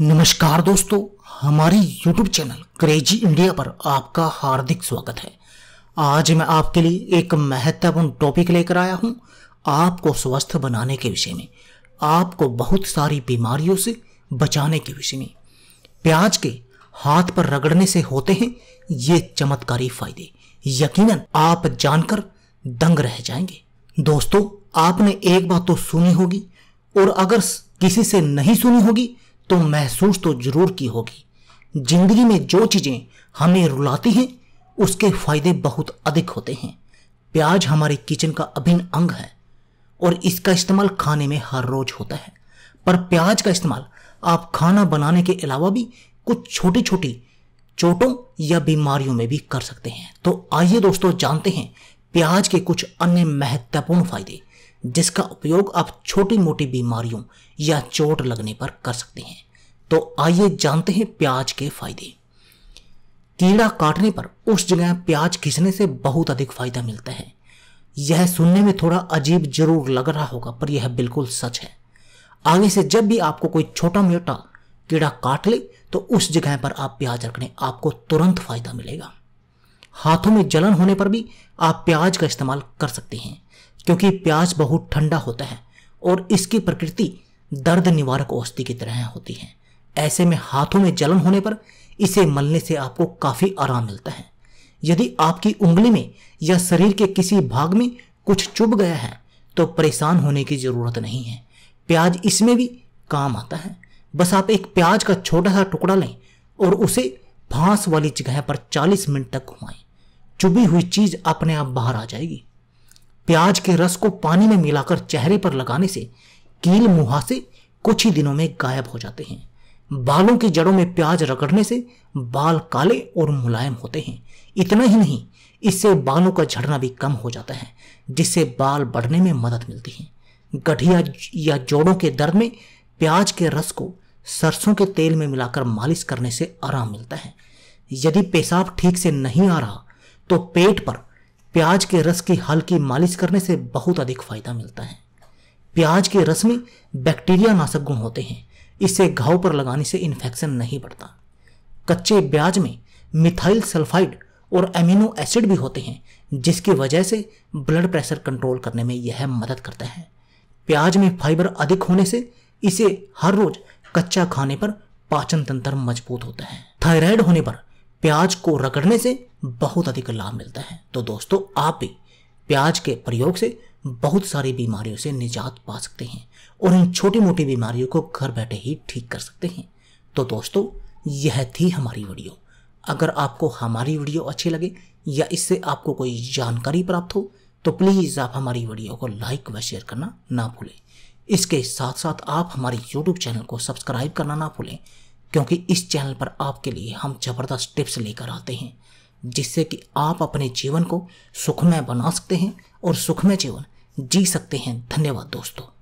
नमस्कार दोस्तों हमारी YouTube चैनल क्रेजी इंडिया पर आपका हार्दिक स्वागत है आज मैं आपके लिए एक महत्वपूर्ण टॉपिक लेकर आया हूं आपको स्वस्थ बनाने के विषय में आपको बहुत सारी बीमारियों से बचाने के विषय में प्याज के हाथ पर रगड़ने से होते हैं ये चमत्कारी फायदे यकीनन आप जानकर दंग रह जाएंगे दोस्तों आपने एक बात तो सुनी होगी और अगर किसी से नहीं सुनी होगी तो महसूस तो जरूर की होगी जिंदगी में जो चीज़ें हमें रुलाती हैं उसके फायदे बहुत अधिक होते हैं प्याज हमारे किचन का अभिन्न अंग है और इसका इस्तेमाल खाने में हर रोज होता है पर प्याज का इस्तेमाल आप खाना बनाने के अलावा भी कुछ छोटी छोटी चोटों या बीमारियों में भी कर सकते हैं तो आइए दोस्तों जानते हैं प्याज के कुछ अन्य महत्वपूर्ण फायदे जिसका उपयोग आप छोटी मोटी बीमारियों या चोट लगने पर कर सकते हैं तो आइए जानते हैं प्याज के फायदे कीड़ा काटने पर उस जगह प्याज घिसने से बहुत अधिक फायदा मिलता है यह सुनने में थोड़ा अजीब जरूर लग रहा होगा पर यह बिल्कुल सच है आगे से जब भी आपको कोई छोटा मोटा कीड़ा काट ले तो उस जगह पर आप प्याज रखने आपको तुरंत फायदा मिलेगा हाथों में जलन होने पर भी आप प्याज का इस्तेमाल कर सकते हैं क्योंकि प्याज बहुत ठंडा होता है और इसकी प्रकृति दर्द निवारक औषधि की तरह होती है ऐसे में हाथों में जलन होने पर इसे मलने से आपको काफ़ी आराम मिलता है यदि आपकी उंगली में या शरीर के किसी भाग में कुछ चुभ गया है तो परेशान होने की ज़रूरत नहीं है प्याज इसमें भी काम आता है बस आप एक प्याज का छोटा सा टुकड़ा लें और उसे फांस वाली जगह पर 40 मिनट तक घुमाएं चुभी हुई चीज़ अपने आप बाहर आ जाएगी प्याज के रस को पानी में मिलाकर चेहरे पर लगाने से कील मुहासे कुछ ही दिनों में गायब हो जाते हैं बालों की जड़ों में प्याज रगड़ने से बाल काले और मुलायम होते हैं इतना ही नहीं इससे बालों का झड़ना भी कम हो जाता है जिससे बाल बढ़ने में मदद मिलती है गठिया या जोड़ों के दर्द में प्याज के रस को सरसों के तेल में मिलाकर मालिश करने से आराम मिलता है यदि पेशाब ठीक से नहीं आ रहा तो पेट पर प्याज के रस की हल्की मालिश करने से बहुत अधिक फायदा मिलता है प्याज के रस में बैक्टीरिया नाशक गुण होते हैं इससे घाव पर लगाने से इन्फेक्शन नहीं बढ़ता कच्चे प्याज में मिथाइल सल्फाइड और एमिनो एसिड भी होते हैं जिसकी वजह से ब्लड प्रेशर कंट्रोल करने में यह मदद करता है प्याज में फाइबर अधिक होने से इसे हर रोज कच्चा खाने पर पाचन तंत्र मजबूत होता है थायराइड होने पर प्याज को रगड़ने से बहुत अधिक लाभ मिलता है तो दोस्तों आप भी प्याज के प्रयोग से बहुत सारी बीमारियों से निजात पा सकते हैं और इन छोटी मोटी बीमारियों को घर बैठे ही ठीक कर सकते हैं तो दोस्तों यह थी हमारी वीडियो अगर आपको हमारी वीडियो अच्छी लगे या इससे आपको कोई जानकारी प्राप्त हो तो प्लीज़ आप हमारी वीडियो को लाइक व शेयर करना ना भूलें इसके साथ साथ आप हमारे यूट्यूब चैनल को सब्सक्राइब करना ना भूलें क्योंकि इस चैनल पर आपके लिए हम ज़बरदस्त टिप्स लेकर आते हैं जिससे कि आप अपने जीवन को सुखमय बना सकते हैं और सुखमय जीवन जी सकते हैं धन्यवाद दोस्तों